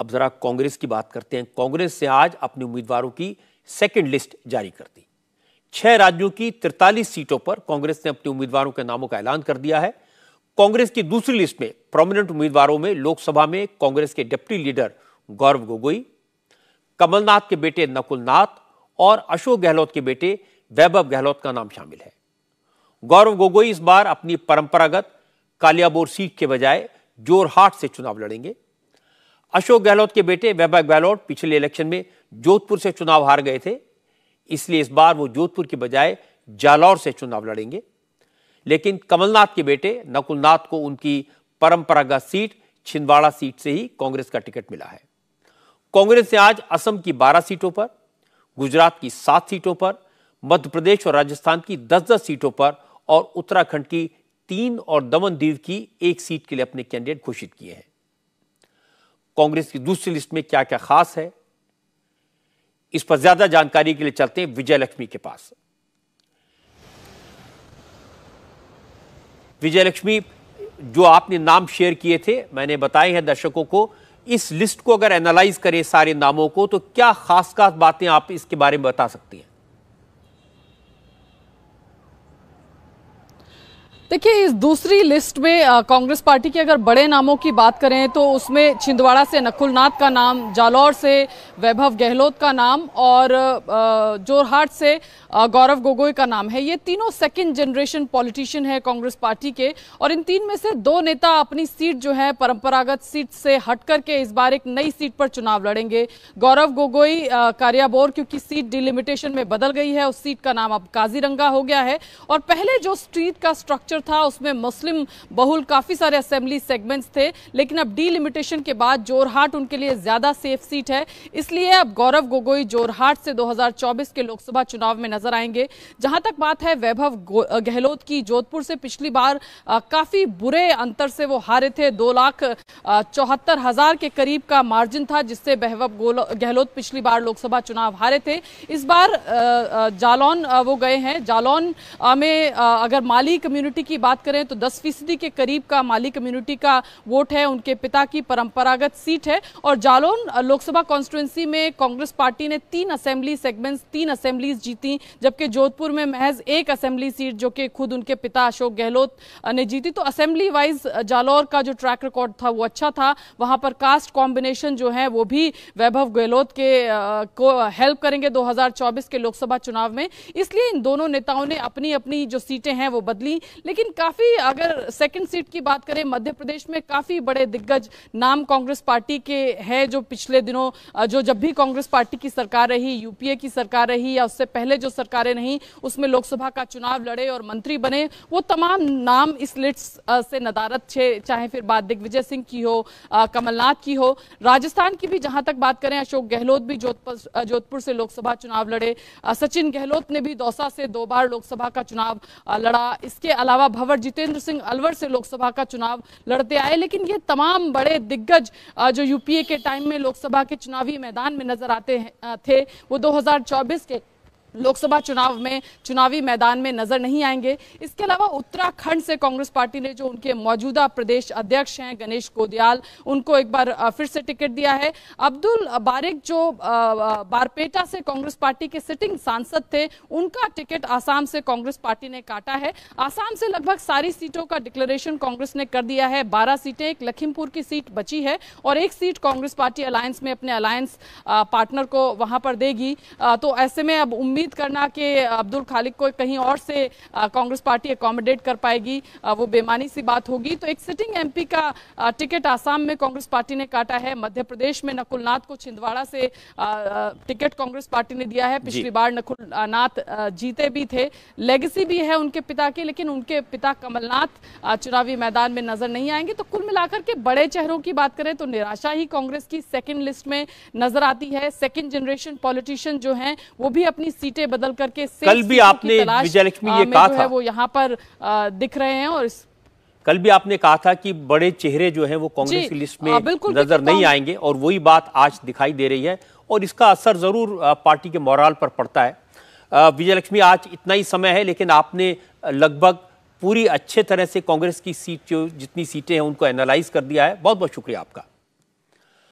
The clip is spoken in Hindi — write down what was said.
अब ज़रा कांग्रेस की बात करते हैं कांग्रेस ने आज अपने उम्मीदवारों की सेकेंड लिस्ट जारी कर दी छह राज्यों की तिरतालीस सीटों पर कांग्रेस ने अपने उम्मीदवारों के नामों का ऐलान कर दिया है कांग्रेस की दूसरी लिस्ट में प्रोमिनेंट उम्मीदवारों में लोकसभा में कांग्रेस के डिप्टी लीडर गौरव गोगोई कमलनाथ के बेटे नकुलनाथ और अशोक गहलोत के बेटे वैभव गहलोत का नाम शामिल है गौरव गोगोई इस बार अपनी परंपरागत कालियाबोर सीट के बजाय जोरहाट से चुनाव लड़ेंगे अशोक गहलोत के बेटे वैभव गहलोत पिछले इलेक्शन में जोधपुर से चुनाव हार गए थे इसलिए इस बार वो जोधपुर के बजाय जालौर से चुनाव लड़ेंगे लेकिन कमलनाथ के बेटे नकुलनाथ को उनकी परंपरागत सीट छिंदवाड़ा सीट से ही कांग्रेस का टिकट मिला है कांग्रेस ने आज असम की 12 सीटों पर गुजरात की 7 सीटों पर मध्य प्रदेश और राजस्थान की 10-10 सीटों पर और उत्तराखंड की तीन और दमन दीव की एक सीट के लिए अपने कैंडिडेट घोषित किए हैं कांग्रेस की दूसरी लिस्ट में क्या क्या खास है इस पर ज्यादा जानकारी के लिए चलते हैं विजय लक्ष्मी के पास विजय लक्ष्मी जो आपने नाम शेयर किए थे मैंने बताए हैं दर्शकों को इस लिस्ट को अगर एनालाइज करें सारे नामों को तो क्या खास खास बातें आप इसके बारे में बता सकती हैं देखिए इस दूसरी लिस्ट में कांग्रेस पार्टी के अगर बड़े नामों की बात करें तो उसमें छिंदवाड़ा से नकुलनाथ का नाम जालौर से वैभव गहलोत का नाम और जोरहाट से गौरव गोगोई का नाम है ये तीनों सेकंड जनरेशन पॉलिटिशियन है कांग्रेस पार्टी के और इन तीन में से दो नेता अपनी सीट जो है परंपरागत सीट से हट करके इस बार एक नई सीट पर चुनाव लड़ेंगे गौरव गोगोई कारियाबोर क्योंकि सीट डिलिमिटेशन में बदल गई है उस सीट का नाम अब काजीरंगा हो गया है और पहले जो स्ट्रीट का स्ट्रक्चर स्ट्रक्चर था उसमें मुस्लिम बहुल काफ़ी सारे असेंबली सेगमेंट्स थे लेकिन अब डीलिमिटेशन के बाद जोरहाट उनके लिए ज़्यादा सेफ सीट है इसलिए अब गौरव गोगोई जोरहाट से 2024 के लोकसभा चुनाव में नजर आएंगे जहां तक बात है वैभव गहलोत की जोधपुर से पिछली बार काफ़ी बुरे अंतर से वो हारे थे दो लाख चौहत्तर हज़ार के करीब का मार्जिन था जिससे वैभव गहलोत पिछली बार लोकसभा चुनाव हारे थे इस बार जालौन वो गए हैं जालौन में अगर माली कम्युनिटी की बात करें तो दस फीसदी के करीब का माली कम्युनिटी का वोट है उनके पिता की परंपरागत सीट है और जालौन लोकसभा कॉन्स्टिट्युएंसी में कांग्रेस पार्टी ने तीन असेंबली सेगमेंट्स तीन असेंबलीज जीती जबकि जोधपुर में महज एक असेंबली सीट जो कि खुद उनके पिता अशोक गहलोत ने जीती तो असेंबली वाइज जालौर का जो ट्रैक रिकॉर्ड था वो अच्छा था वहां पर कास्ट कॉम्बिनेशन जो है वो भी वैभव गहलोत के को हेल्प करेंगे 2024 के लोकसभा चुनाव में इसलिए इन दोनों नेताओं ने अपनी अपनी जो सीटें हैं वो बदली लेकिन लेकिन काफी अगर सेकंड सीट की बात करें मध्य प्रदेश में काफी बड़े दिग्गज नाम कांग्रेस पार्टी के हैं जो पिछले दिनों जो जब भी कांग्रेस पार्टी की सरकार रही यूपीए की सरकार रही या उससे पहले जो सरकारें नहीं उसमें लोकसभा का चुनाव लड़े और मंत्री बने वो तमाम नाम इस लिस्ट से नदारत छे चाहे फिर बात दिग्विजय सिंह की हो कमलनाथ की हो राजस्थान की भी जहां तक बात करें अशोक गहलोत भी जोधपुर जोधपुर से लोकसभा चुनाव लड़े सचिन गहलोत ने भी दौसा से दो बार लोकसभा का चुनाव लड़ा इसके अलावा भवर जितेंद्र सिंह अलवर से लोकसभा का चुनाव लड़ते आए लेकिन ये तमाम बड़े दिग्गज जो यूपीए के टाइम में लोकसभा के चुनावी मैदान में नजर आते थे वो दो के लोकसभा चुनाव में चुनावी मैदान में नजर नहीं आएंगे इसके अलावा उत्तराखंड से कांग्रेस पार्टी ने जो उनके मौजूदा प्रदेश अध्यक्ष हैं गणेश गोदियाल उनको एक बार फिर से टिकट दिया है अब्दुल बारिक जो बारपेटा से कांग्रेस पार्टी के सिटिंग सांसद थे उनका टिकट आसाम से कांग्रेस पार्टी ने काटा है आसाम से लगभग सारी सीटों का डिक्लेरेशन कांग्रेस ने कर दिया है बारह सीटें एक लखीमपुर की सीट बची है और एक सीट कांग्रेस पार्टी अलायंस में अपने अलायंस पार्टनर को वहां पर देगी तो ऐसे में अब उम्मीद उम्मीद करना कि अब्दुल खालिक को कहीं और से कांग्रेस पार्टी अकोमोडेट कर पाएगी वो बेमानी सी बात होगी तो एक सिटिंग एमपी का टिकट आसाम में कांग्रेस पार्टी ने काटा है मध्य प्रदेश में नकुलनाथ को छिंदवाड़ा से टिकट कांग्रेस पार्टी ने दिया है पिछली बार नकुलनाथ जीते भी थे लेगेसी भी है उनके पिता की लेकिन उनके पिता कमलनाथ चुनावी मैदान में नजर नहीं आएंगे तो कुल मिलाकर के बड़े चेहरों की बात करें तो निराशा ही कांग्रेस की सेकेंड लिस्ट में नजर आती है सेकेंड जनरेशन पॉलिटिशियन जो है वो भी अपनी सीट सीटें बदल करके कल भी आपने विजयलक्ष्मी ये कहा था वो यहाँ पर दिख रहे हैं और कल भी आपने कहा था कि बड़े चेहरे जो हैं वो कांग्रेस की लिस्ट में नजर नहीं आएंगे और वही बात आज दिखाई दे रही है और इसका असर जरूर पार्टी के मोराल पर पड़ता है विजयलक्ष्मी आज इतना ही समय है लेकिन आपने लगभग पूरी अच्छे तरह से कांग्रेस की सीट जो जितनी सीटें हैं उनको एनालाइज कर दिया है बहुत बहुत शुक्रिया आपका